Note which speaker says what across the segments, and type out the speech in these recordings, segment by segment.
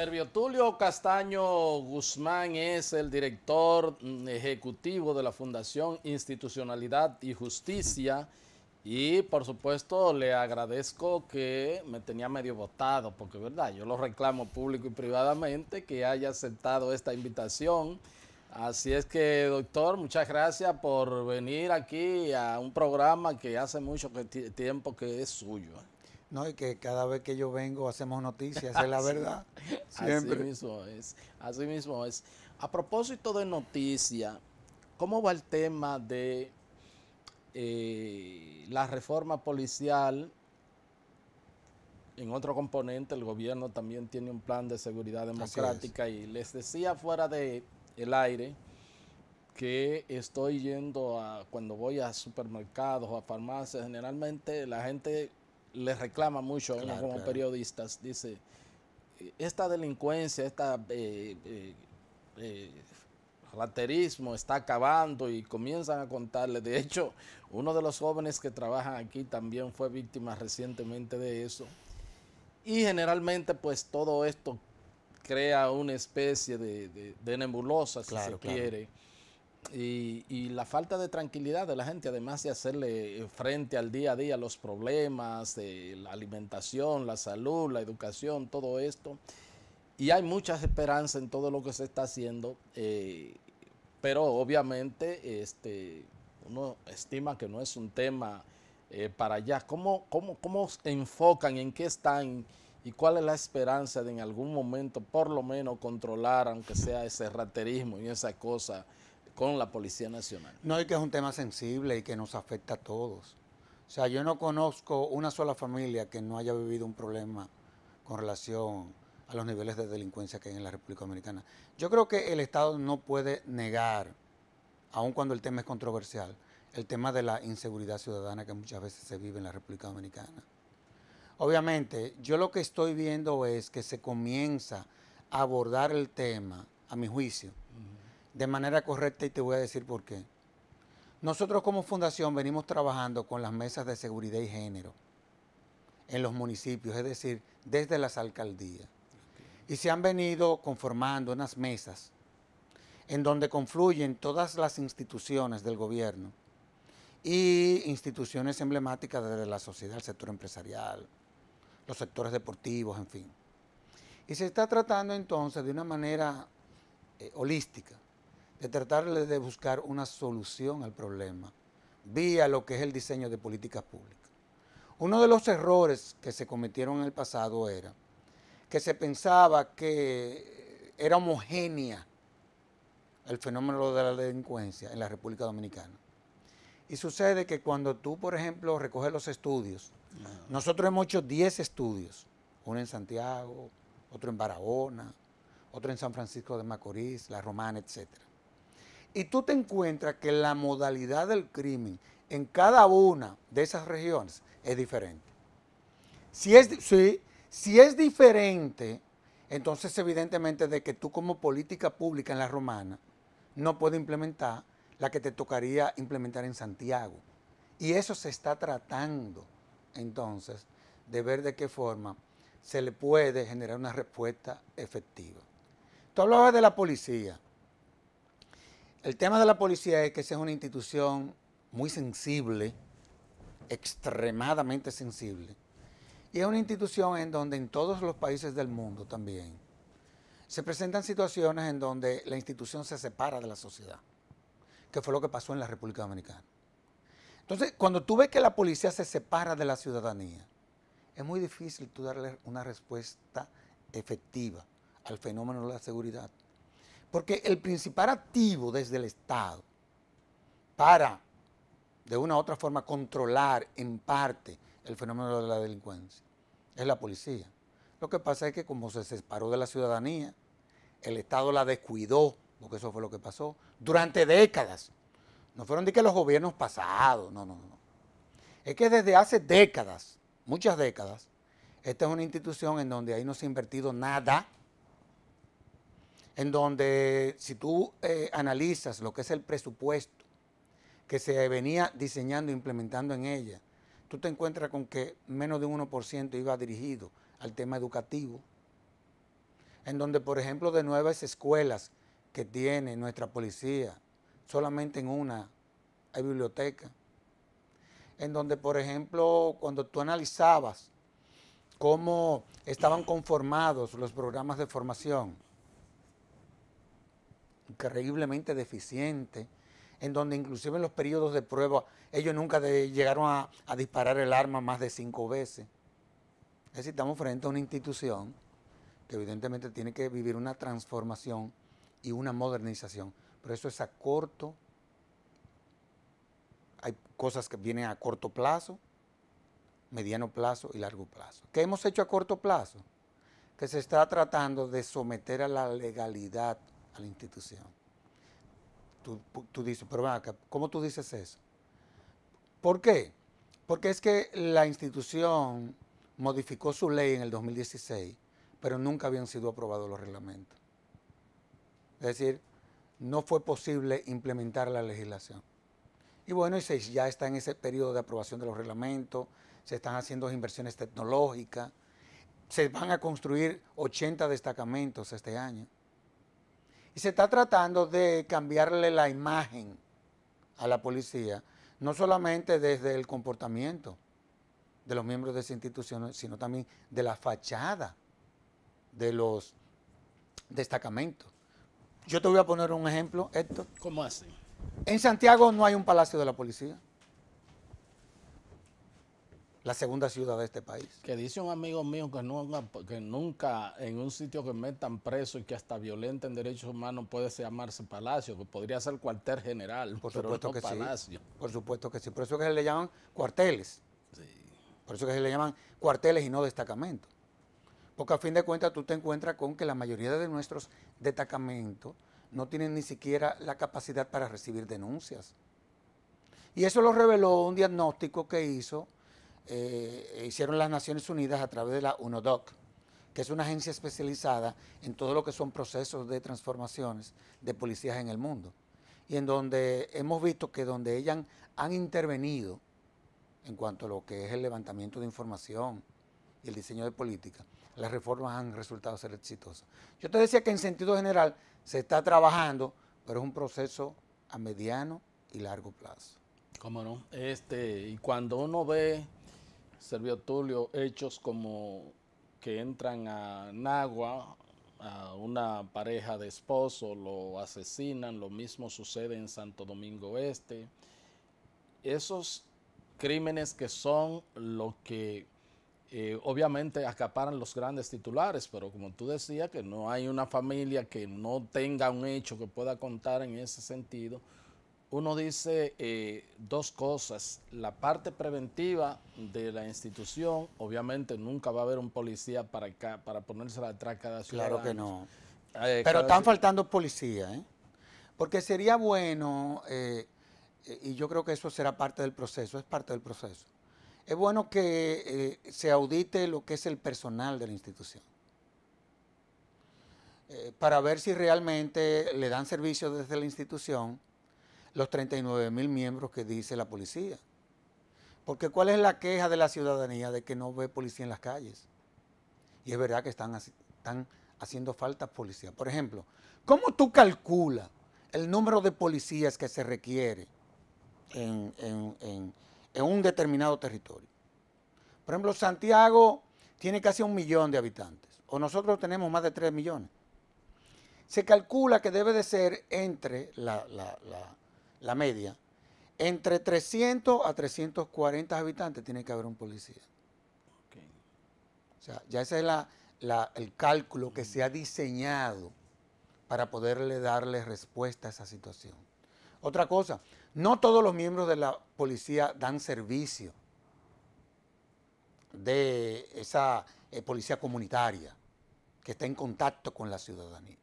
Speaker 1: Servio Tulio Castaño Guzmán es el director mm, ejecutivo de la Fundación Institucionalidad y Justicia y por supuesto le agradezco que me tenía medio votado porque verdad, yo lo reclamo público y privadamente que haya aceptado esta invitación. Así es que doctor, muchas gracias por venir aquí a un programa que hace mucho tiempo que es suyo.
Speaker 2: No, y que cada vez que yo vengo hacemos noticias, es la verdad. Siempre. Así mismo
Speaker 1: es. Así mismo es. A propósito de noticias, ¿cómo va el tema de eh, la reforma policial? En otro componente, el gobierno también tiene un plan de seguridad democrática y les decía fuera de el aire que estoy yendo a cuando voy a supermercados o a farmacias, generalmente la gente le reclama mucho a uno como periodistas, dice, esta delincuencia, este eh, raterismo está acabando y comienzan a contarle. De hecho, uno de los jóvenes que trabajan aquí también fue víctima recientemente de eso. Y generalmente pues todo esto crea una especie de, nebulosa, si se quiere y, la falta de tranquilidad de la gente, además de hacerle frente al día a día los problemas de la alimentación, la salud, la educación, todo esto. Y hay mucha esperanza en todo lo que se está haciendo, eh, pero obviamente este, uno estima que no es un tema eh, para allá. ¿Cómo, cómo, ¿Cómo enfocan, en qué están y cuál es la esperanza de en algún momento por lo menos controlar, aunque sea ese raterismo y esa cosa? con la Policía Nacional.
Speaker 2: No, y que es un tema sensible y que nos afecta a todos. O sea, yo no conozco una sola familia que no haya vivido un problema con relación a los niveles de delincuencia que hay en la República Dominicana. Yo creo que el Estado no puede negar, aun cuando el tema es controversial, el tema de la inseguridad ciudadana que muchas veces se vive en la República Dominicana. Obviamente, yo lo que estoy viendo es que se comienza a abordar el tema, a mi juicio, de manera correcta y te voy a decir por qué. Nosotros como fundación venimos trabajando con las mesas de seguridad y género en los municipios, es decir, desde las alcaldías. Y se han venido conformando unas mesas en donde confluyen todas las instituciones del gobierno y instituciones emblemáticas de la sociedad, el sector empresarial, los sectores deportivos, en fin. Y se está tratando entonces de una manera eh, holística de tratar de buscar una solución al problema vía lo que es el diseño de políticas públicas. Uno de los errores que se cometieron en el pasado era que se pensaba que era homogénea el fenómeno de la delincuencia en la República Dominicana. Y sucede que cuando tú, por ejemplo, recoges los estudios, nosotros hemos hecho 10 estudios, uno en Santiago, otro en Barahona, otro en San Francisco de Macorís, La Romana, etcétera y tú te encuentras que la modalidad del crimen en cada una de esas regiones es diferente. Si es, si es diferente, entonces evidentemente de que tú como política pública en la romana no puedes implementar la que te tocaría implementar en Santiago. Y eso se está tratando entonces de ver de qué forma se le puede generar una respuesta efectiva. Tú hablabas de la policía. El tema de la policía es que esa es una institución muy sensible, extremadamente sensible. Y es una institución en donde en todos los países del mundo también se presentan situaciones en donde la institución se separa de la sociedad, que fue lo que pasó en la República Dominicana. Entonces, cuando tú ves que la policía se separa de la ciudadanía, es muy difícil tú darle una respuesta efectiva al fenómeno de la seguridad. Porque el principal activo desde el Estado para, de una u otra forma, controlar en parte el fenómeno de la delincuencia es la policía. Lo que pasa es que como se separó de la ciudadanía, el Estado la descuidó, porque eso fue lo que pasó, durante décadas. No fueron de que los gobiernos pasados, no, no, no. Es que desde hace décadas, muchas décadas, esta es una institución en donde ahí no se ha invertido nada en donde si tú eh, analizas lo que es el presupuesto que se venía diseñando e implementando en ella, tú te encuentras con que menos de un 1% iba dirigido al tema educativo, en donde, por ejemplo, de nuevas escuelas que tiene nuestra policía, solamente en una hay biblioteca, en donde, por ejemplo, cuando tú analizabas cómo estaban conformados los programas de formación, increíblemente deficiente, en donde inclusive en los periodos de prueba ellos nunca llegaron a, a, disparar el arma más de cinco veces. Es decir, estamos frente a una institución que evidentemente tiene que vivir una transformación y una modernización, pero eso es a corto, hay cosas que vienen a corto plazo, mediano plazo y largo plazo. ¿Qué hemos hecho a corto plazo? Que se está tratando de someter a la legalidad a la institución. Tú, tú dices, pero va ¿cómo tú dices eso? ¿Por qué? Porque es que la institución modificó su ley en el 2016, pero nunca habían sido aprobados los reglamentos. Es decir, no fue posible implementar la legislación. Y bueno, y ya está en ese periodo de aprobación de los reglamentos, se están haciendo inversiones tecnológicas, se van a construir 80 destacamentos este año. Y se está tratando de cambiarle la imagen a la policía, no solamente desde el comportamiento de los miembros de esa institución, sino también de la fachada de los destacamentos. Yo te voy a poner un ejemplo, Héctor. ¿Cómo así? En Santiago no hay un palacio de la policía la segunda ciudad de este país. Que dice un amigo
Speaker 1: mío que nunca, nunca en un sitio que metan preso y que hasta violenta en derechos humanos
Speaker 2: puede llamarse palacio, que podría ser cuartel general, por supuesto que Sí, por supuesto que sí, por eso que se le llaman cuarteles. Por eso que se le llaman cuarteles y no destacamentos. Porque a fin de cuentas tú te encuentras con que la mayoría de nuestros destacamentos no tienen ni siquiera la capacidad para recibir denuncias. Y eso lo reveló un diagnóstico que hizo eh, hicieron las Naciones Unidas a través de la UNODOC, que es una agencia especializada en todo lo que son procesos de transformaciones de policías en el mundo. Y en donde hemos visto que donde ellas han, intervenido en cuanto a lo que es el levantamiento de información y el diseño de política, las reformas han resultado ser exitosas. Yo te decía que en sentido general se está trabajando, pero es un proceso a mediano y largo plazo. ¿Cómo no?
Speaker 1: Este, y cuando uno ve Servio Tulio, hechos como que entran a Nagua, a una pareja de esposo, lo asesinan, lo mismo sucede en Santo Domingo Este. Esos crímenes que son lo que eh, obviamente acaparan los grandes titulares, pero como tú decías, que no hay una familia que no tenga un hecho que pueda contar en ese sentido, uno dice eh, dos cosas. La parte preventiva de la institución, obviamente nunca va a haber un
Speaker 2: policía para acá, para ponérsela atrás cada ciudadano. Claro que no. Eh, Pero están faltando policías, ¿eh? Porque sería bueno, eh, y yo creo que eso será parte del proceso, es parte del proceso. Es bueno que se audite lo que es el personal de la institución para ver si realmente le dan servicio desde la institución los 39 mil miembros que dice la policía. Porque ¿cuál es la queja de la ciudadanía de que no ve policía en las calles? Y es verdad que están, están haciendo falta policía. Por ejemplo, ¿cómo tú calculas el número de policías que se requiere en, un determinado territorio? Por ejemplo, Santiago tiene casi un millón de habitantes, o nosotros tenemos más de 3 millones. Se calcula que debe de ser entre la la media, entre 300 a 340 habitantes tiene que haber un policía. O sea, ya ese es el cálculo que se ha diseñado para poderle darle respuesta a esa situación. Otra cosa, no todos los miembros de la policía dan servicio de esa eh, policía comunitaria que está en contacto con la ciudadanía.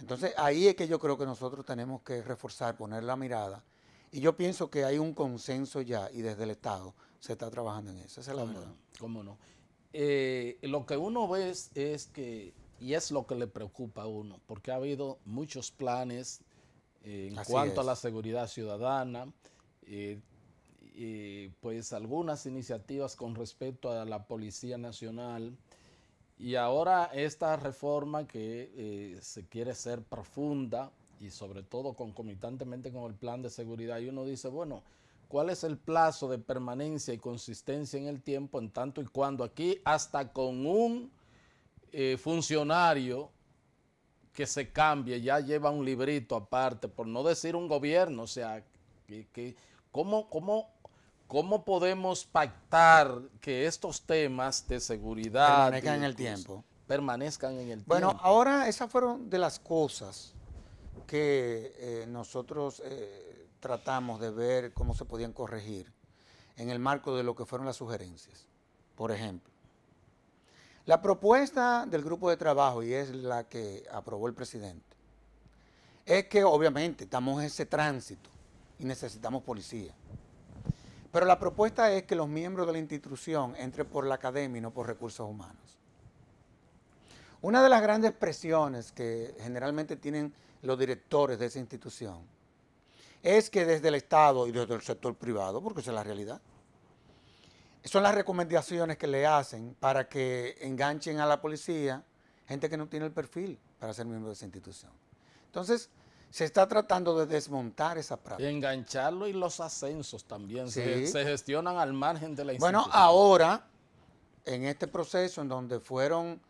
Speaker 2: Entonces ahí es que yo creo que nosotros tenemos que reforzar, poner la mirada. Y yo pienso que hay un consenso ya y desde el Estado se está trabajando en eso. Esa es la verdad. ¿Cómo no?
Speaker 1: Eh, lo que uno ve es, que, y es lo que le preocupa a uno, porque ha habido muchos planes eh, en cuanto a la seguridad ciudadana, eh, pues algunas iniciativas con respecto a la Policía Nacional, y ahora esta reforma que eh, se quiere ser profunda y sobre todo concomitantemente con el plan de seguridad, y uno dice, bueno, ¿cuál es el plazo de permanencia y consistencia en el tiempo en tanto y cuando aquí hasta con un eh, funcionario que se cambie ya lleva un librito aparte, por no decir un gobierno, o sea, que, cómo ¿Cómo podemos pactar que estos temas de seguridad permanezcan en el tiempo? Permanezcan en el bueno, tiempo.
Speaker 2: ahora esas fueron de las cosas que eh, nosotros eh, tratamos de ver cómo se podían corregir en el marco de lo que fueron las sugerencias. Por ejemplo, la propuesta del grupo de trabajo, y es la que aprobó el presidente, es que obviamente estamos en ese tránsito y necesitamos policía. Pero la propuesta es que los miembros de la institución entren por la academia y no por recursos humanos. Una de las grandes presiones que generalmente tienen los directores de esa institución es que desde el Estado y desde el sector privado, porque esa es la realidad, son las recomendaciones que le hacen para que enganchen a la policía gente que no tiene el perfil para ser miembro de esa institución. Entonces, se está tratando de desmontar esa práctica. Engancharlo y los ascensos también se,
Speaker 1: gestionan al margen de la institución. Bueno,
Speaker 2: ahora, en este proceso en donde fueron,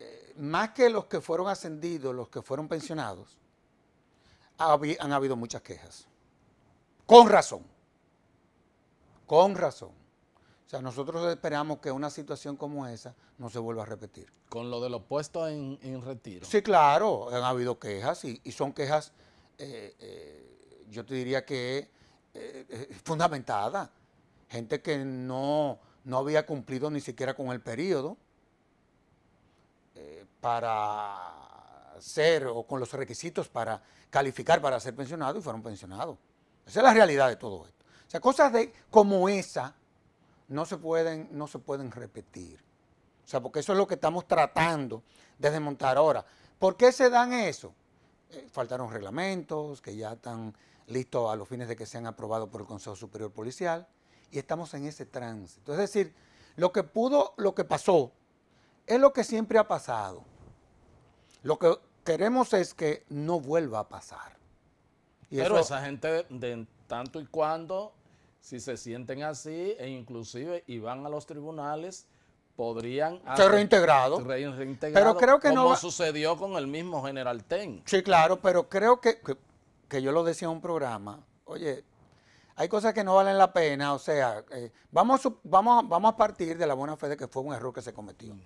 Speaker 2: eh, más que los que fueron ascendidos, los que fueron pensionados, han habido muchas quejas. Con razón. Con razón. O sea, nosotros esperamos que una situación como esa no se vuelva a repetir. ¿Con lo de los puestos en, en retiro? Sí, claro, han habido quejas y, son quejas, eh, eh, yo te diría que eh, fundamentadas. Gente que no, había cumplido ni siquiera con el periodo para ser o con los requisitos para calificar para ser pensionado y fueron pensionados. Esa es la realidad de todo esto. O sea, cosas de, como esa no se pueden, no se pueden repetir. O sea, porque eso es lo que estamos tratando de desmontar ahora. ¿Por qué se dan eso? Eh, faltaron reglamentos que ya están listos a los fines de que sean aprobados por el Consejo Superior Policial y estamos en ese tránsito. Es decir, lo que pudo, lo que pasó, es lo que siempre ha pasado. Lo que queremos es que no vuelva a pasar. Pero esa
Speaker 1: gente, de tanto y cuando si se sienten así e inclusive y van a los tribunales, podrían ser pero creo que como no sucedió con el mismo general Ten.
Speaker 2: Sí, claro, pero creo que, que, yo lo decía en un programa, oye, hay cosas que no valen la pena, o sea, eh, vamos, vamos, vamos a partir de la buena fe de que fue un error que se cometió.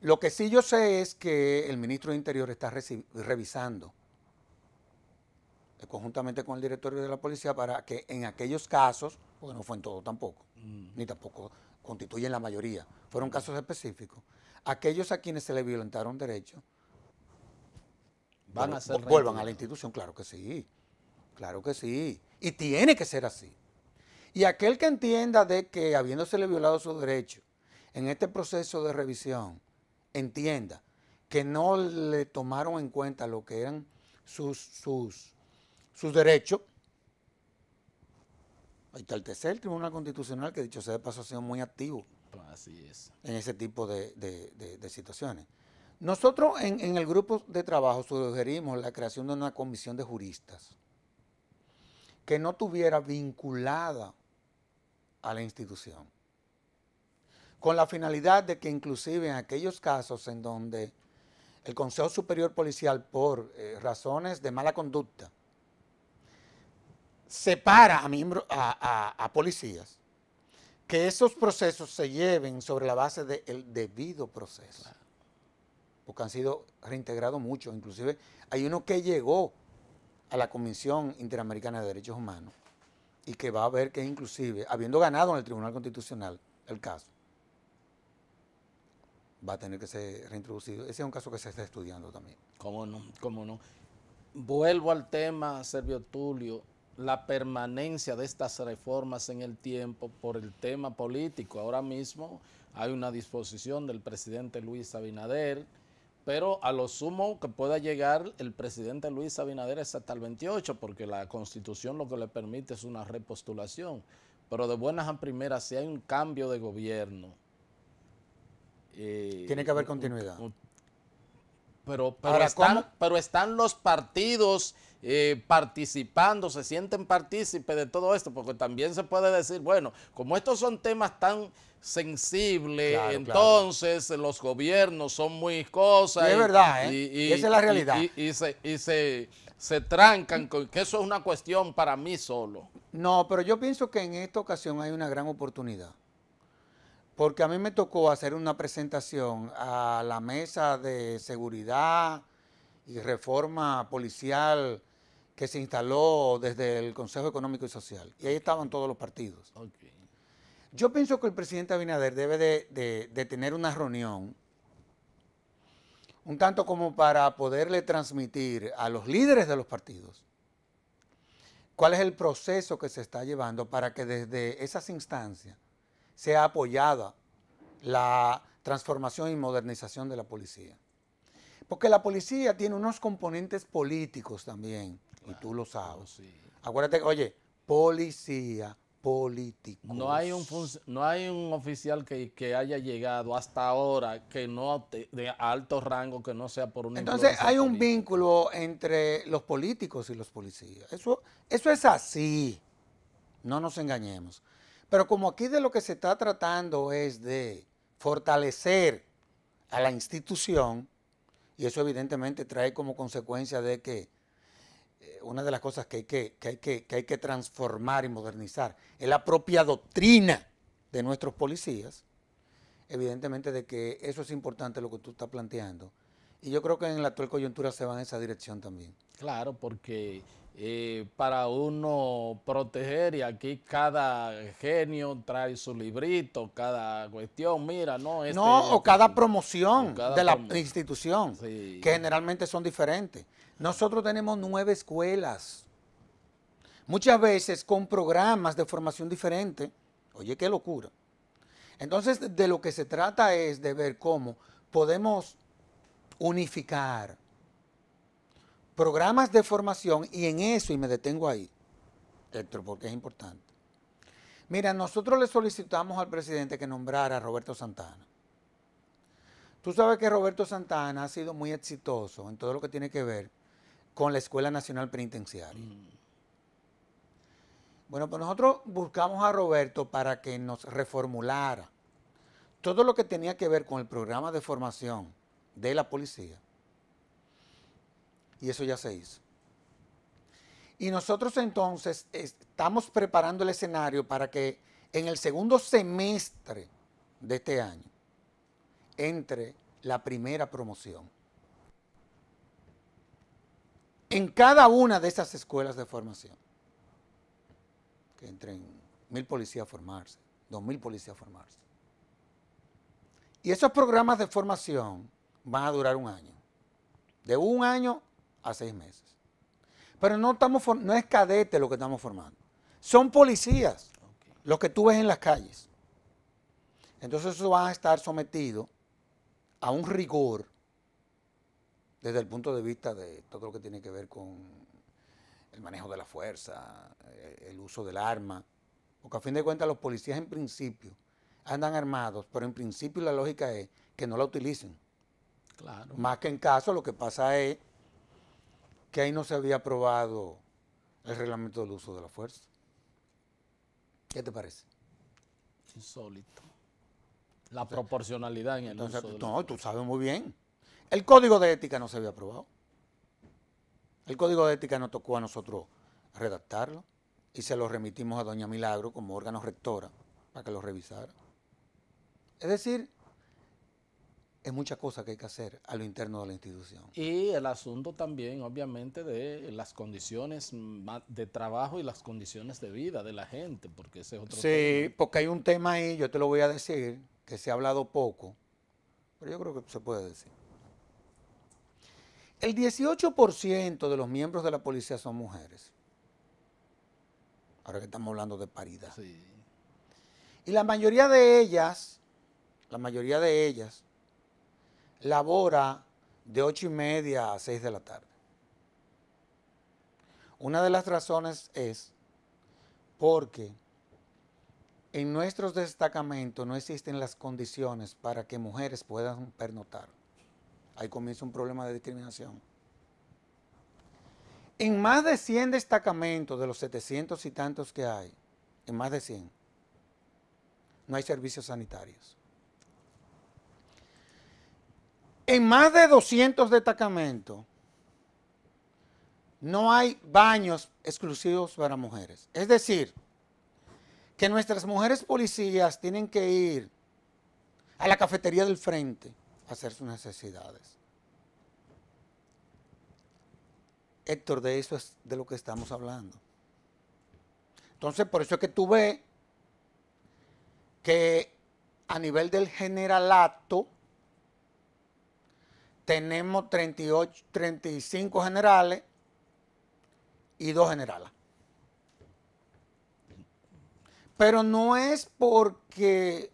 Speaker 2: Lo que sí yo sé es que el ministro de Interior está revisando eh, conjuntamente con el directorio de la policía para que en aquellos casos, porque no fue en todo tampoco, mm. ni tampoco constituyen la mayoría, fueron casos específicos, aquellos a quienes se le violentaron derechos van, vuelvan a la institución, claro que sí, claro que sí, y tiene que ser así. Y aquel que entienda de que habiéndosele violado su derecho, en este proceso de revisión, entienda que no le tomaron en cuenta lo que eran sus sus derechos. Ahí está el tercer Tribunal Constitucional, que dicho sea de paso ha sido muy activo Así es. en ese tipo de, situaciones. Nosotros en, el grupo de trabajo sugerimos la creación de una comisión de juristas que no tuviera vinculada a la institución, con la finalidad de que inclusive en aquellos casos en donde el Consejo Superior Policial por eh, razones de mala conducta separa a, a, policías, que esos procesos se lleven sobre la base del debido proceso. Porque han sido reintegrados muchos. Inclusive hay uno que llegó a la Comisión Interamericana de Derechos Humanos y que va a ver que inclusive, habiendo ganado en el Tribunal Constitucional el caso, va a tener que ser reintroducido. Ese es un caso que se está estudiando también. ¿Cómo no? ¿Cómo no?
Speaker 1: Vuelvo al tema, Servio Tulio, la permanencia de estas reformas en el tiempo por el tema político. Ahora mismo hay una disposición del presidente Luis Abinader, pero a lo sumo que pueda llegar el presidente Luis Abinader es hasta el 28, porque la constitución lo que le permite es una repostulación. Pero de buenas a primeras, si hay un cambio de gobierno.
Speaker 2: Eh, Tiene que haber continuidad
Speaker 1: pero, pero, están, los partidos eh, participando, se sienten partícipes de todo esto, porque también se puede decir, bueno, como estos son temas tan sensibles, entonces los gobiernos son muy cosas. es verdad, ¿eh? y, esa es la realidad. Y, y se, se, se, trancan, con, que eso es una cuestión para mí solo.
Speaker 2: No, pero yo pienso que en esta ocasión hay una gran oportunidad porque a mí me tocó hacer una presentación a la mesa de seguridad y reforma policial que se instaló desde el Consejo Económico y Social. Y ahí estaban todos los partidos. Yo pienso que el presidente Abinader debe de tener una reunión, un tanto como para poderle transmitir a los líderes de los partidos cuál es el proceso que se está llevando para que desde esas instancias ha apoyada la transformación y modernización de la policía. Porque la policía tiene unos componentes políticos también, y tú lo sabes. Acuérdate, oye, policía, político. No hay un, no hay un oficial que, haya llegado hasta
Speaker 1: ahora que no de alto rango, que no sea por un... Entonces
Speaker 2: hay un vínculo entre los políticos y los policías. Eso, eso es así. No nos engañemos. Pero como aquí de lo que se está tratando es de fortalecer a la institución, y eso evidentemente trae como consecuencia de que eh, una de las cosas que que, hay que, que hay que transformar y modernizar es la propia doctrina de nuestros policías, evidentemente de que eso es importante lo que tú estás planteando. Y yo creo que en la actual coyuntura se va en esa dirección también. Claro, porque eh,
Speaker 1: para uno proteger y aquí cada genio trae su librito, cada cuestión, mira, no. Este no, o
Speaker 2: cada promoción de la institución, que generalmente son diferentes. Nosotros tenemos nueve escuelas, muchas veces con programas de formación diferente. Oye, qué locura. Entonces, de lo que se trata es de ver cómo podemos unificar, programas de formación y en eso, y me detengo ahí, Héctor, porque es importante. Mira, nosotros le solicitamos al presidente que nombrara a Roberto Santana. Tú sabes que Roberto Santana ha sido muy exitoso en todo lo que tiene que ver con la Escuela Nacional Penitenciaria. Mm. Bueno, pues nosotros buscamos a Roberto para que nos reformulara todo lo que tenía que ver con el programa de formación de la policía y eso ya se hizo. Y nosotros entonces estamos preparando el escenario para que en el segundo semestre de este año entre la primera promoción. En cada una de esas escuelas de formación, que entren mil policías a formarse, dos mil policías a formarse. Y esos programas de formación van a durar un año. De un año a seis meses. Pero no, estamos, no es cadete lo que estamos formando. Son policías los que tú ves en las calles. Entonces eso va a estar sometido a un rigor desde el punto de vista de todo lo que tiene que ver con el manejo de la fuerza, eh, el uso del arma. Porque a fin de cuentas los policías en principio andan armados, pero en principio la lógica es que no la utilicen. Claro. Más que en caso lo que pasa es que ahí no se había aprobado el reglamento del uso de la fuerza. ¿Qué te parece? Insólito. La proporcionalidad en el entonces, uso. De no, tú sabes muy bien. El código de ética no se había aprobado. El código de ética nos tocó a nosotros redactarlo y se lo remitimos a Doña Milagro como órgano rectora para que lo revisara. Es decir, es muchas cosas que hay que hacer a lo interno de la institución. Y el asunto también,
Speaker 1: obviamente, de las condiciones de trabajo y las condiciones de vida de la gente, porque ese es otro sí,
Speaker 2: Sí, porque hay un tema ahí, yo te lo voy a decir, que se ha hablado poco, pero yo creo que se puede decir. El 18% de los miembros de la policía son mujeres. Ahora que estamos hablando de paridad. Y la mayoría de ellas, la mayoría de ellas, labora de ocho y media a 6 de la tarde. Una de las razones es porque en nuestros destacamentos no existen las condiciones para que mujeres puedan pernotar. Ahí comienza un problema de discriminación. En más de 100 destacamentos de los 700 y tantos que hay, en más de 100, no hay servicios sanitarios. En más de 200 destacamentos no hay baños exclusivos para mujeres. Es decir, que nuestras mujeres policías tienen que ir a la cafetería del frente a hacer sus necesidades. Héctor, de eso es de lo que estamos hablando. Entonces, por eso es que tú ves que a nivel del generalato, tenemos 38, 35 generales y dos generalas. Pero no es porque,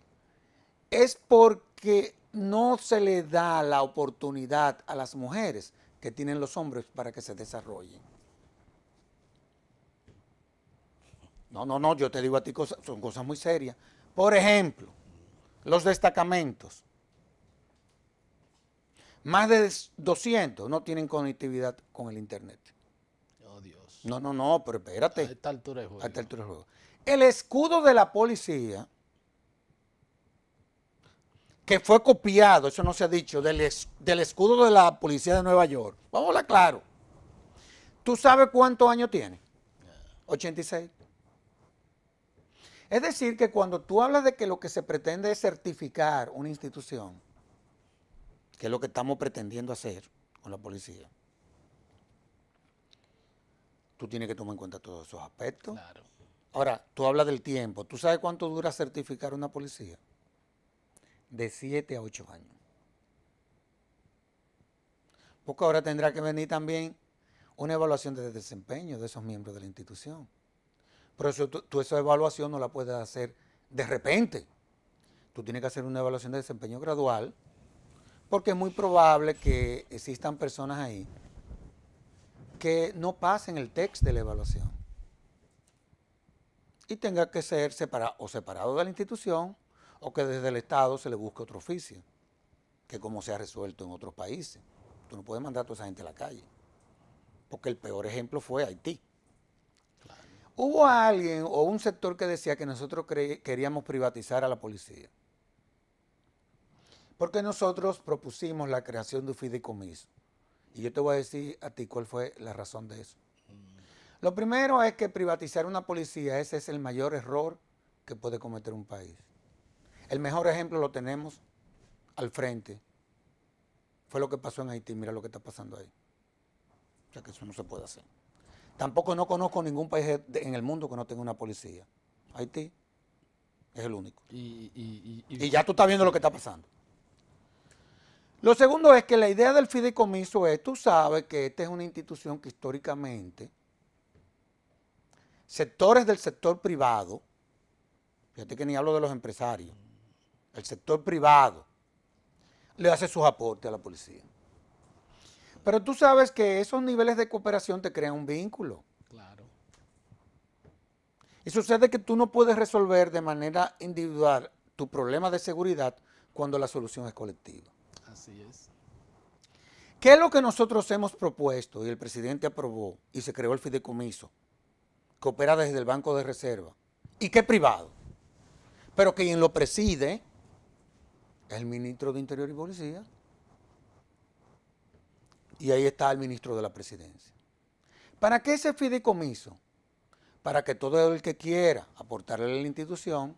Speaker 2: es porque no se le da la oportunidad a las mujeres que tienen los hombres para que se desarrollen. No, no, no, yo te digo a ti cosas, son cosas muy serias. Por ejemplo, los destacamentos. Más de 200 no tienen conectividad con el Internet. Oh, Dios. No, no, no, pero espérate. A esta altura de juego. El escudo de la policía, que fue copiado, eso no se ha dicho, del, del escudo de la policía de Nueva York. Vamos a hablar claro. ¿Tú sabes cuántos años tiene? 86. Es decir, que cuando tú hablas de que lo que se pretende es certificar una institución, que es lo que estamos pretendiendo hacer con la policía, tú tienes que tomar en cuenta todos esos aspectos. Claro. Ahora, tú hablas del tiempo. ¿Tú sabes cuánto dura certificar una policía? De 7 a 8 años. Porque ahora tendrá que venir también una evaluación de desempeño de esos miembros de la institución. Pero tú esa evaluación no la puedes hacer de repente. Tú tienes que hacer una evaluación de desempeño gradual porque es muy probable que existan personas ahí que no pasen el texto de la evaluación y tenga que ser separado o separado de la institución o que desde el Estado se le busque otro oficio, que como se ha resuelto en otros países. Tú no puedes mandar a toda esa gente a la calle, porque el peor ejemplo fue Haití. Hubo alguien o un sector que decía que nosotros queríamos privatizar a la policía. Porque nosotros propusimos la creación de un fideicomiso. Y yo te voy a decir a ti cuál fue la razón de eso. Lo primero es que privatizar una policía, ese es el mayor error que puede cometer un país. El mejor ejemplo lo tenemos al frente. Fue lo que pasó en Haití, mira lo que está pasando ahí. O sea que eso no se puede hacer. Tampoco no conozco ningún país en el mundo que no tenga una policía. Haití es el único. y ya tú estás viendo lo que está pasando. Lo segundo es que la idea del fideicomiso es, tú sabes que esta es una institución que históricamente sectores del sector privado, fíjate que ni hablo de los empresarios, el sector privado le hace sus aportes a la policía. Pero tú sabes que esos niveles de cooperación te crean un vínculo. Claro. Y sucede que tú no puedes resolver de manera individual tu problema de seguridad cuando la solución es colectiva. Así es. ¿Qué es lo que nosotros hemos propuesto y el presidente aprobó y se creó el fideicomiso que opera desde el Banco de Reserva y que es privado? Pero quien lo preside es el ministro de Interior y Policía y ahí está el ministro de la presidencia. ¿Para qué ese fideicomiso? Para que todo el que quiera aportarle a la institución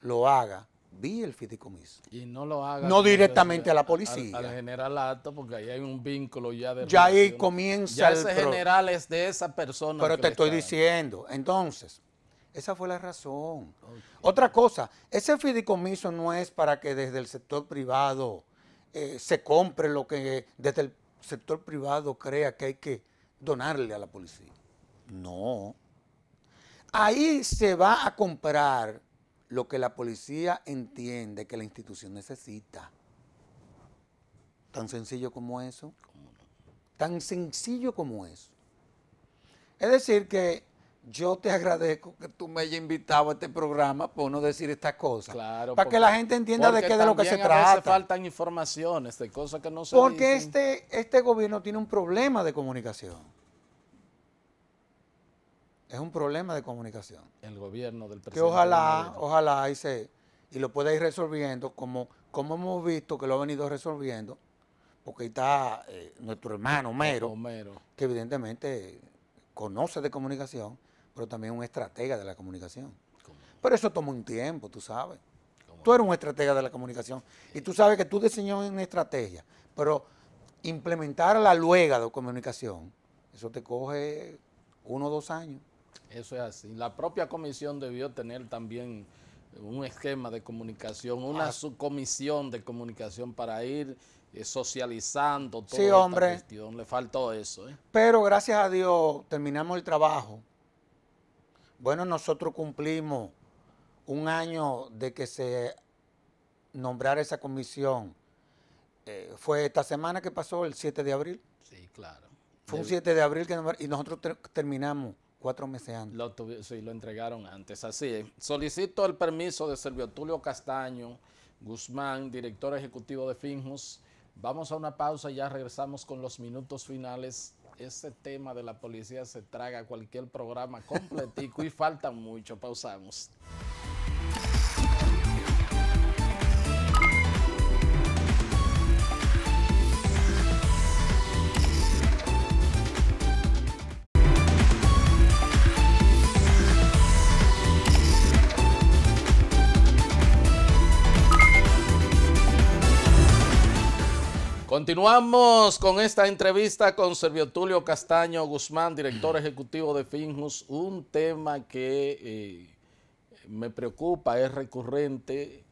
Speaker 2: lo haga vi el fideicomiso. Y no lo haga. No directamente a la policía. Al,
Speaker 1: general Alto, porque ahí hay un vínculo
Speaker 2: ya de. Ya ahí comienza el.
Speaker 1: de esa persona. Pero te estoy
Speaker 2: diciendo. Entonces, esa fue la razón. Otra cosa, ese fideicomiso no es para que desde el sector privado eh, se compre lo que desde el sector privado crea que hay que donarle a la policía. No. Ahí se va a comprar lo que la policía entiende que la institución necesita. Tan sencillo como eso. Tan sencillo como eso. Es decir, que yo te agradezco que tú me hayas invitado a este programa por no decir estas cosas. para que la gente entienda de qué de lo que se a trata. Veces
Speaker 1: faltan informaciones de cosas que no se Porque
Speaker 2: este este gobierno tiene un problema de comunicación. Es un problema de comunicación. El gobierno del presidente. Que ojalá, ojalá y, y lo pueda ir resolviendo como, como hemos visto que lo ha venido resolviendo, porque está eh, nuestro hermano Homero, que evidentemente conoce de comunicación, pero también es un estratega de la comunicación. Pero eso toma un tiempo, tú sabes. Tú eres un estratega de la comunicación y tú sabes que tú diseñas una estrategia, pero implementar la luega de comunicación, eso te coge uno o dos años. Eso es así. La propia comisión
Speaker 1: debió tener también un esquema de comunicación, una ah. subcomisión de comunicación para ir eh, socializando toda sí, esta hombre. Le faltó eso. ¿eh?
Speaker 2: Pero gracias a Dios terminamos el trabajo. Bueno, nosotros cumplimos un año de que se nombrara esa comisión. Eh, fue esta semana que pasó, el 7 de abril.
Speaker 1: Sí, claro. Fue un 7
Speaker 2: de abril que y nosotros terminamos cuatro meses
Speaker 1: antes. sí, lo entregaron antes. Así es. Solicito el permiso de Servio Tulio Castaño Guzmán, director ejecutivo de Finjus. Vamos a una pausa y ya regresamos con los minutos finales. Ese tema de la policía se traga cualquier programa completico y falta mucho. Pausamos. Continuamos con esta entrevista con Servio Tulio Castaño Guzmán, director ejecutivo de Finjus. Un tema que eh, me preocupa, es recurrente.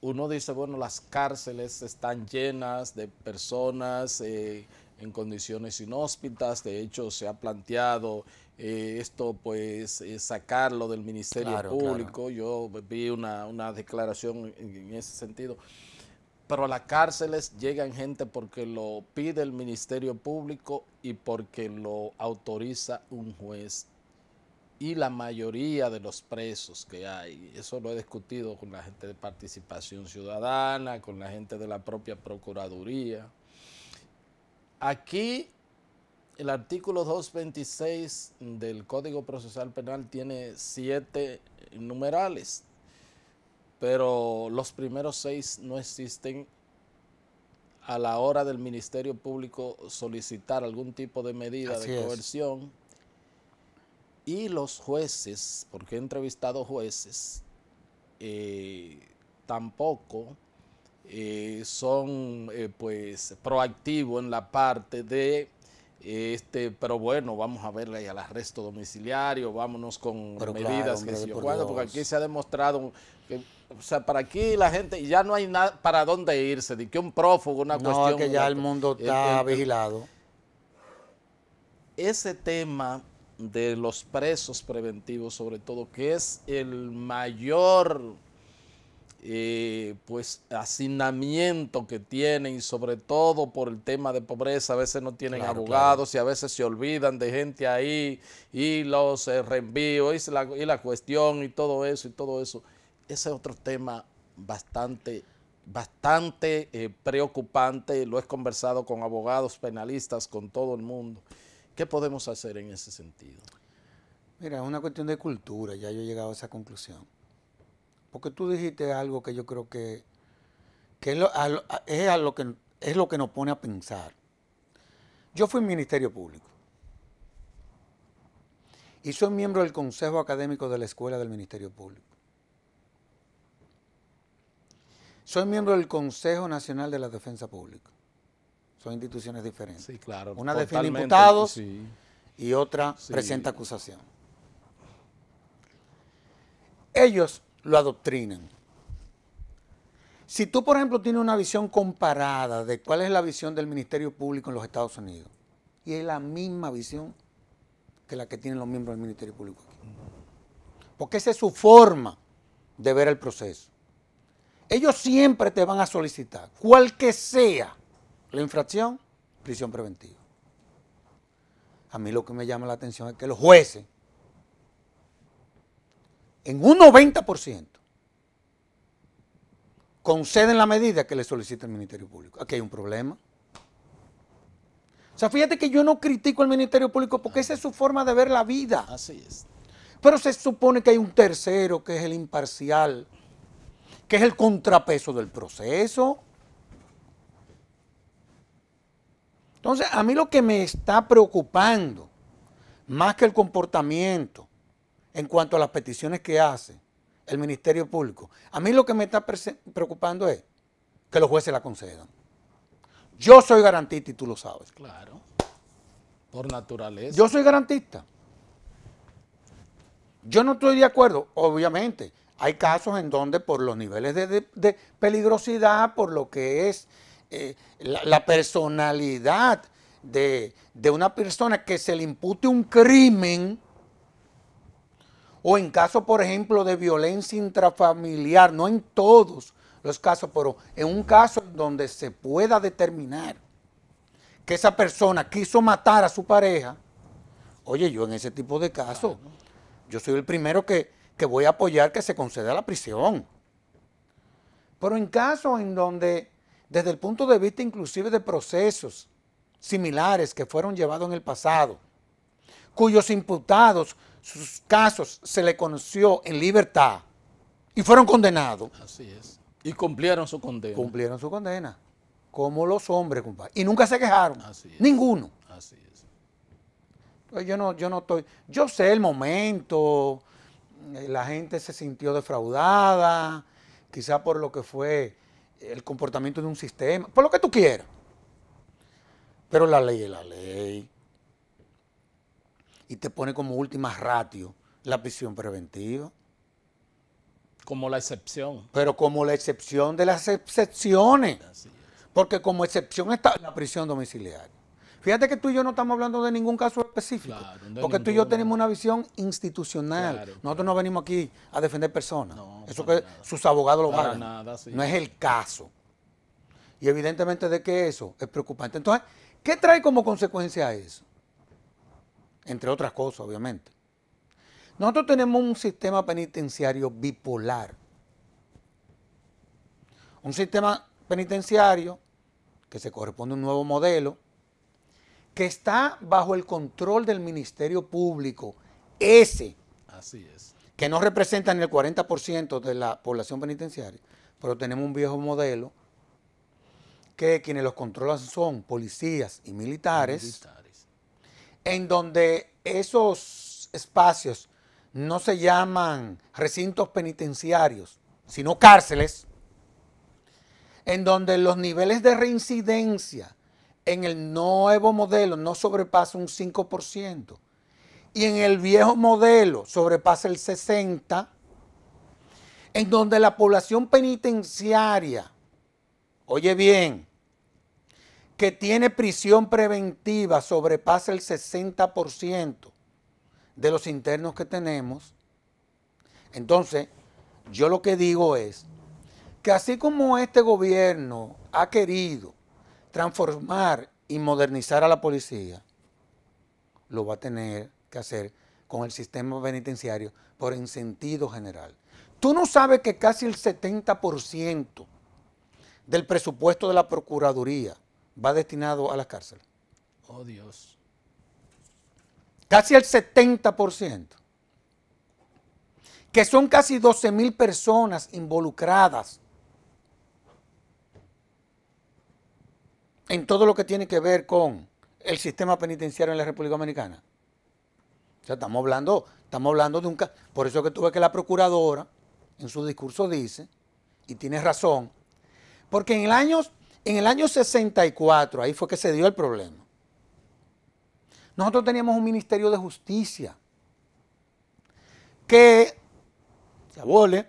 Speaker 1: Uno dice, bueno, las cárceles están llenas de personas eh, en condiciones inhóspitas. De hecho, se ha planteado eh, esto, pues, sacarlo del Ministerio Público. Yo vi una, declaración en ese sentido pero a las cárceles llegan gente porque lo pide el Ministerio Público y porque lo autoriza un juez. Y la mayoría de los presos que hay, eso lo he discutido con la gente de participación ciudadana, con la gente de la propia Procuraduría. Aquí el artículo 226 del Código Procesal Penal tiene siete numerales, pero los primeros seis no existen a la hora del Ministerio Público solicitar algún tipo de medida de coerción. Y los jueces, porque he entrevistado jueces, eh, tampoco eh, son eh, pues proactivos en la parte de este, pero bueno, vamos a verle al arresto domiciliario, vámonos con medidas que se porque aquí se ha demostrado que o sea, para aquí la gente, ya no hay nada para dónde irse, de que un prófugo, una cuestión. No, que ya el mundo
Speaker 2: está vigilado.
Speaker 1: Ese tema de los presos preventivos, sobre todo, que es el mayor eh, pues hacinamiento que tienen, y sobre todo por el tema de pobreza, a veces no tienen abogados y a veces se olvidan de gente ahí, y los eh, reenvíos, y y la cuestión, y todo eso, y todo eso ese es otro tema bastante, bastante eh, preocupante. Lo he conversado con abogados, penalistas, con todo el
Speaker 2: mundo. ¿Qué podemos hacer en ese sentido? Mira, es una cuestión de cultura, ya yo he llegado a esa conclusión. Porque tú dijiste algo que yo creo que, es, lo que, es lo que nos pone a pensar. Yo fui Ministerio Público y soy miembro del Consejo Académico de la Escuela del Ministerio Público. Soy miembro del Consejo Nacional de la Defensa Pública. Son instituciones diferentes. Sí, claro. Una define imputados y otra presenta acusación. Ellos lo adoctrinan. Si tú, por ejemplo, tienes una visión comparada de cuál es la visión del Ministerio Público en los Estados Unidos, y es la misma visión que la que tienen los miembros del Ministerio Público aquí. Porque esa es su forma de ver el proceso. Ellos siempre te van a solicitar, cual que sea la infracción, prisión preventiva. A mí lo que me llama la atención es que los jueces, en un 90%, conceden la medida que le solicita el Ministerio Público. Aquí hay un problema. O sea, fíjate que yo no critico al Ministerio Público porque esa es su forma de ver la vida. Así es. Pero se supone que hay un tercero que es el imparcial, que es el contrapeso del proceso. Entonces, a mí lo que me está preocupando, más que el comportamiento en cuanto a las peticiones que hace el Ministerio Público, a mí lo que me está preocupando es que los jueces la concedan. Yo soy garantista y tú lo sabes. Claro. Por naturaleza. Yo soy garantista. Yo no estoy de acuerdo, obviamente. Hay casos en donde por los niveles de, peligrosidad, por lo que es eh, la, personalidad de, de una persona que se le impute un crimen, o en caso, por ejemplo, de violencia intrafamiliar, no en todos los casos, pero en un caso donde se pueda determinar que esa persona quiso matar a su pareja, oye, yo en ese tipo de casos, yo soy el primero que, que voy a apoyar que se conceda la prisión. Pero en casos en donde, desde el punto de vista inclusive de procesos similares que fueron llevados en el pasado, cuyos imputados, sus casos se le conoció en libertad y fueron condenados. Así es. Y cumplieron su condena. Cumplieron su condena. Como los hombres, compadre. Y nunca se quejaron. Así es. Ninguno. Así es. Pues yo no, yo no estoy. Yo sé el momento, eh, la gente se sintió defraudada, quizá por lo que fue el comportamiento de un sistema, por lo que tú quieras. Pero la ley es la ley. Y te pone como última ratio la prisión preventiva. Como la excepción. Pero como la excepción de las excepciones. Porque como excepción está la prisión domiciliaria. Fíjate que tú y yo no estamos hablando de ningún caso específico, porque tú y yo tenemos una visión institucional. Nosotros no venimos aquí a defender personas. Eso que sus abogados lo van.
Speaker 1: No es el
Speaker 2: caso. Y evidentemente de que eso es preocupante. Entonces, ¿qué trae como consecuencia eso? Entre otras cosas, obviamente. Nosotros tenemos un sistema penitenciario bipolar. Un sistema penitenciario que se corresponde a un nuevo modelo que está bajo el control del Ministerio Público, ese, que no representa ni el 40% de la población penitenciaria, pero tenemos un viejo modelo que quienes los controlan son policías y militares. en donde esos espacios no se llaman recintos penitenciarios, sino cárceles, en donde los niveles de reincidencia, en el nuevo modelo no sobrepasa un 5%. Y en el viejo modelo sobrepasa el 60%, en donde la población penitenciaria, oye bien, que tiene prisión preventiva sobrepasa el 60% de los internos que tenemos. Entonces, yo lo que digo es que así como este gobierno ha querido transformar y modernizar a la policía, lo va a tener que hacer con el sistema penitenciario por en sentido general. Tú no sabes que casi el 70% del presupuesto de la Procuraduría va destinado a las cárceles.
Speaker 1: Oh Dios.
Speaker 2: Casi el 70%. Que son casi 12 mil personas involucradas en todo lo que tiene que ver con el sistema penitenciario en la República Dominicana. O sea, estamos hablando, estamos hablando de un caso. Por eso que tuve que la procuradora en su discurso dice, y tiene razón, porque en el año, en el año 64, ahí fue que se dio el problema. Nosotros teníamos un Ministerio de Justicia que se abole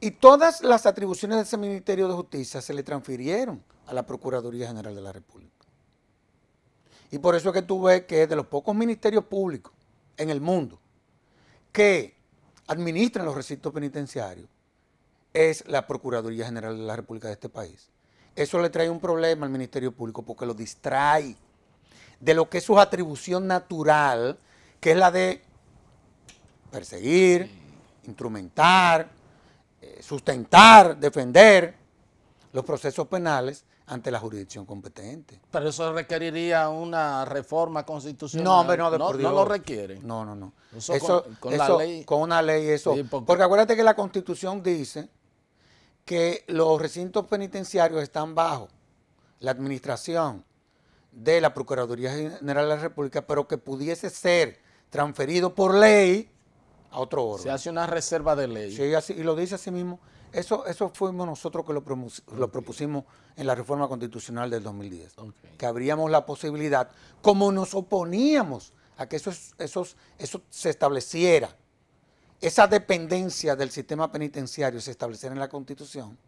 Speaker 2: y todas las atribuciones de ese Ministerio de Justicia se le transfirieron a la Procuraduría General de la República. Y por eso es que tú ves que de los pocos ministerios públicos en el mundo que administran los recintos penitenciarios es la Procuraduría General de la República de este país. Eso le trae un problema al Ministerio Público porque lo distrae de lo que es su atribución natural, que es la de perseguir, instrumentar, eh, sustentar, defender los procesos penales ante la jurisdicción competente.
Speaker 1: Pero eso requeriría una reforma
Speaker 2: constitucional. No, no, no, lo requiere. No, no, no. con, la ley. Con una ley, eso. porque... acuérdate que la constitución dice que los recintos penitenciarios están bajo la administración de la Procuraduría General de la República, pero que pudiese ser transferido por ley a otro órgano. Se hace una reserva de ley. Sí, y lo dice así mismo. Eso, fuimos nosotros que lo, propusimos en la reforma constitucional del 2010, que abríamos la posibilidad, como nos oponíamos a que eso, eso se estableciera, esa dependencia del sistema penitenciario se estableciera en la Constitución,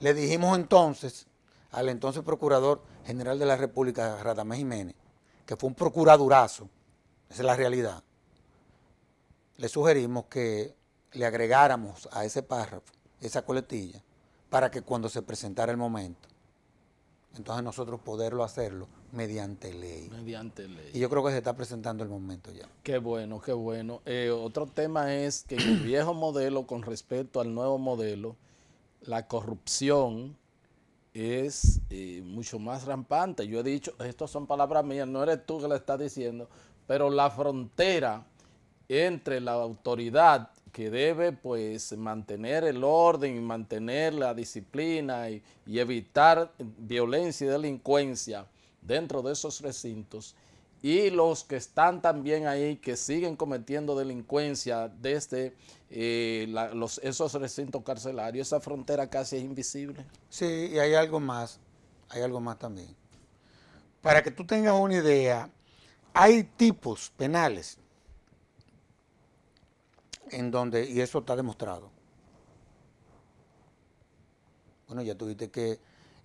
Speaker 2: le dijimos entonces al entonces Procurador General de la República, Radamés Jiménez, que fue un procuradurazo, esa es la realidad, le sugerimos que le agregáramos a ese párrafo esa coletilla para que cuando se presentara el momento, entonces nosotros poderlo hacerlo mediante ley. Mediante ley. Y yo creo que se está presentando el momento ya. Qué bueno, qué bueno. Eh, otro tema es que en el
Speaker 1: viejo modelo con respecto al nuevo modelo, la corrupción es eh, mucho más rampante. Yo he dicho, estas son palabras mías, no eres tú que lo estás diciendo, pero la frontera entre la autoridad que debe pues mantener el orden y mantener la disciplina y, evitar violencia y delincuencia dentro de esos recintos y los que están también ahí que siguen cometiendo delincuencia desde eh, los, esos recintos carcelarios, esa frontera casi es invisible. Sí, y
Speaker 2: hay algo más, hay algo más también. Para que tú tengas una idea, hay tipos penales en donde, y eso está demostrado. Bueno, ya tuviste que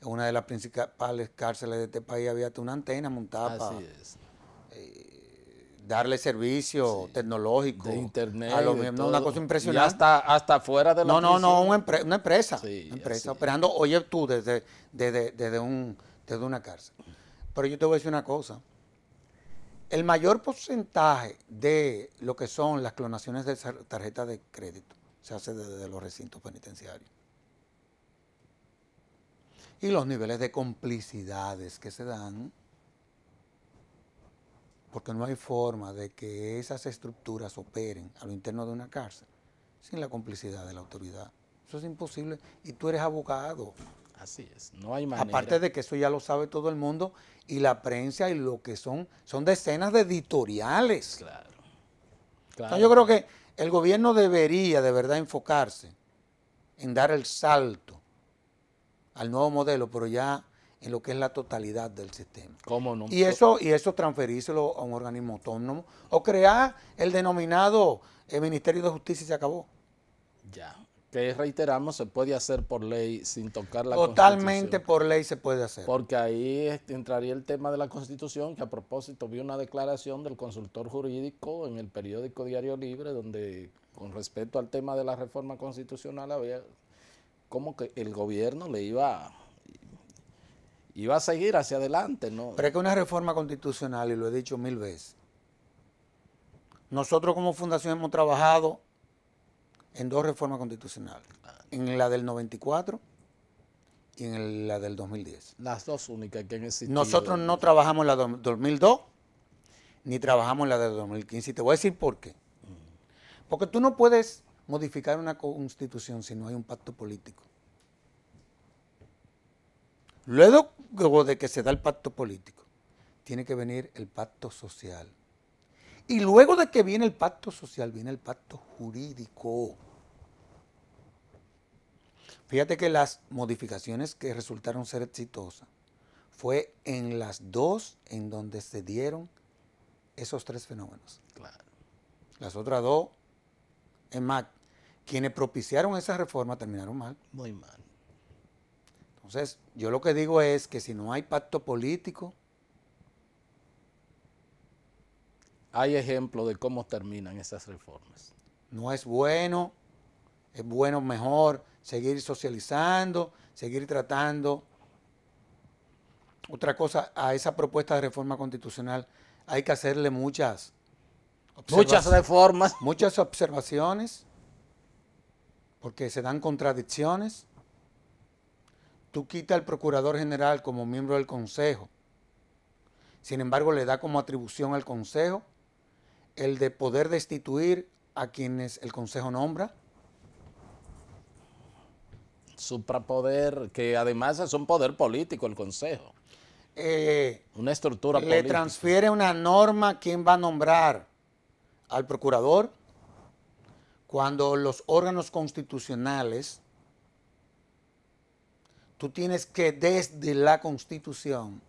Speaker 2: en una de las principales cárceles de este país había una antena montada para eh, darle servicio tecnológico. internet. A una cosa impresionante. Y
Speaker 1: hasta, hasta fuera de la No, no, no, una, empresa.
Speaker 2: una empresa operando, oye tú, desde, desde, un, desde una cárcel. Pero yo te voy a decir una cosa el mayor porcentaje de lo que son las clonaciones de tarjetas de crédito se hace desde los recintos penitenciarios. Y los niveles de complicidades que se dan, porque no hay forma de que esas estructuras operen a lo interno de una cárcel sin la complicidad de la autoridad. Eso es imposible y tú eres abogado. Así es, no hay manera. Aparte de que eso ya lo sabe todo el mundo y la prensa y lo que son, son decenas de editoriales. Claro. claro. yo creo que el gobierno debería de verdad enfocarse en dar el salto al nuevo modelo, pero ya en lo que es la totalidad del sistema. ¿Cómo no? Y eso, y eso transferírselo a un organismo autónomo o crear el denominado el eh, Ministerio de Justicia y se acabó. Ya
Speaker 1: que reiteramos se puede hacer por ley sin tocar la Totalmente Constitución. Totalmente
Speaker 2: por ley se puede hacer.
Speaker 1: Porque ahí entraría el tema de la Constitución, que a propósito vi una declaración del consultor jurídico en el periódico Diario Libre, donde con respecto al tema de la reforma constitucional había como que el gobierno le iba iba a seguir hacia adelante, ¿no? Pero es que una
Speaker 2: reforma constitucional, y lo he dicho mil veces, nosotros como fundación hemos trabajado en dos reformas constitucionales, en la del 94 y en la del 2010.
Speaker 1: Las dos únicas que han existido. Nosotros no
Speaker 2: trabajamos la del 2002 ni trabajamos la del 2015 y te voy a decir por qué. Porque tú no puedes modificar una constitución si no hay un pacto político. Luego de que se da el pacto político, tiene que venir el pacto social. Y luego de que viene el pacto social, viene el pacto jurídico. Fíjate que las modificaciones que resultaron ser exitosas fue en las dos en donde se dieron esos tres fenómenos. Claro. Las otras dos, es más, quienes propiciaron esa reforma terminaron mal. Muy mal. Entonces, yo lo que digo es que si no hay pacto político, hay ejemplos de cómo terminan esas reformas. No es bueno, es bueno mejor seguir socializando, seguir tratando. Otra cosa, a esa propuesta de reforma constitucional hay que hacerle muchas Muchas reformas. Muchas observaciones, porque se dan contradicciones. Tú quitas al procurador general como miembro del Consejo, sin embargo le da como atribución al Consejo el de poder destituir a quienes el Consejo nombra? Suprapoder, que además es un poder político el Consejo. Eh, una estructura le ¿Le transfiere una norma quién va a nombrar al procurador? Cuando los órganos constitucionales, tú tienes que desde la constitución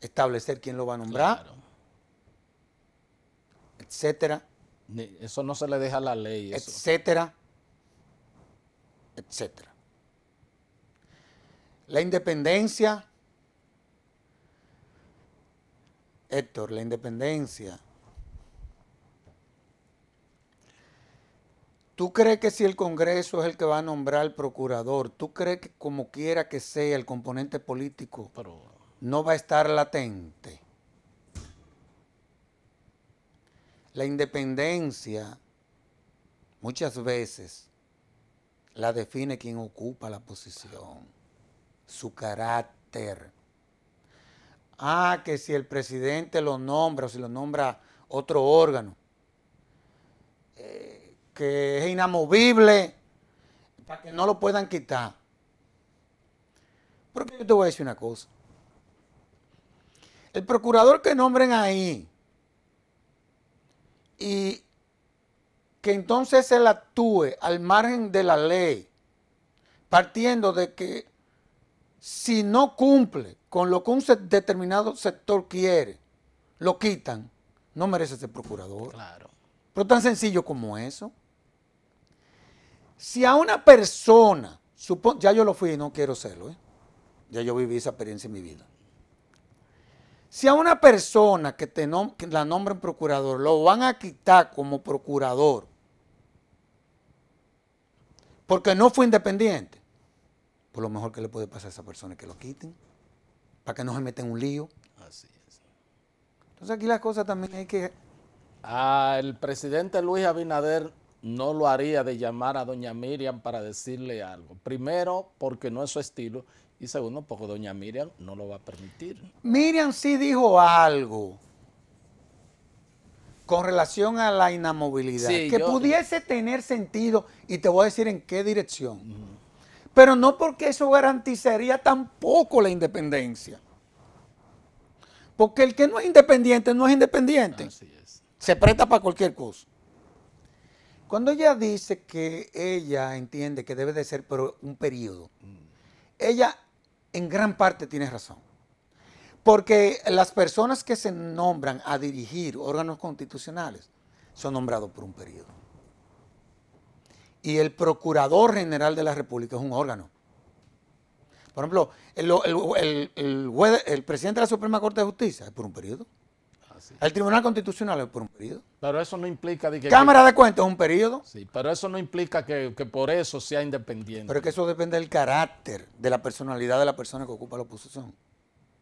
Speaker 2: establecer quién lo va a nombrar. Claro etcétera. Eso no se le deja a la ley. Etcétera, etcétera. La independencia, Héctor, la independencia. ¿Tú crees que si el Congreso es el que va a nombrar al procurador, tú crees que como quiera que sea el componente político no va a estar latente? La independencia muchas veces la define quien ocupa la posición, su carácter. Ah, que si el presidente lo nombra o si lo nombra otro órgano, eh, que es inamovible para que no lo puedan quitar. Porque yo te voy a decir una cosa. El procurador que nombren ahí, y que entonces él actúe al margen de la ley, partiendo de que si no cumple con lo que un determinado sector quiere, lo quitan, no merece ser procurador. Claro. Pero tan sencillo como eso. Si a una persona, ya yo lo fui y no quiero serlo, ¿eh? ya yo viví esa experiencia en mi vida. Si a una persona que, te la nombren procurador lo van a quitar como procurador porque no fue independiente, pues lo mejor que le puede pasar a esa persona es que lo quiten para que no se metan un lío. Así es. Entonces aquí las cosas también hay que... Ah, el presidente Luis Abinader
Speaker 1: no lo haría de llamar a doña Miriam para decirle algo. Primero, porque no es su estilo. Y segundo, porque doña Miriam
Speaker 2: no lo va a permitir. Miriam sí dijo algo con relación a la inamovilidad, que pudiese tener sentido, y te voy a decir en qué dirección, pero no porque eso garantizaría tampoco la independencia. Porque el que no es independiente no es independiente. Se presta para cualquier cosa. Cuando ella dice que ella entiende que debe de ser por un periodo, mm. ella en gran parte tienes razón. Porque las personas que se nombran a dirigir órganos constitucionales son nombrados por un periodo. Y el Procurador General de la República es un órgano. Por ejemplo, el, el presidente de la Suprema Corte de Justicia es por un periodo. El Tribunal Constitucional es por un periodo.
Speaker 1: Pero eso no implica...
Speaker 2: que Cámara de Cuentas es un periodo. Sí,
Speaker 1: pero eso no implica que, que, por eso sea independiente. Pero es que
Speaker 2: eso depende del carácter,
Speaker 1: de la personalidad de la persona que ocupa la oposición.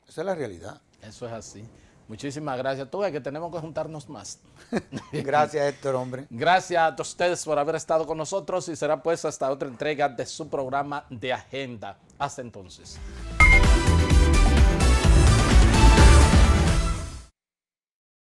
Speaker 1: Esa es la realidad. Eso es así. Muchísimas gracias. Tú ves que tenemos que juntarnos más. gracias, Héctor, hombre. Gracias a todos ustedes por haber estado con nosotros y será pues hasta otra entrega de su programa de agenda. Hasta entonces.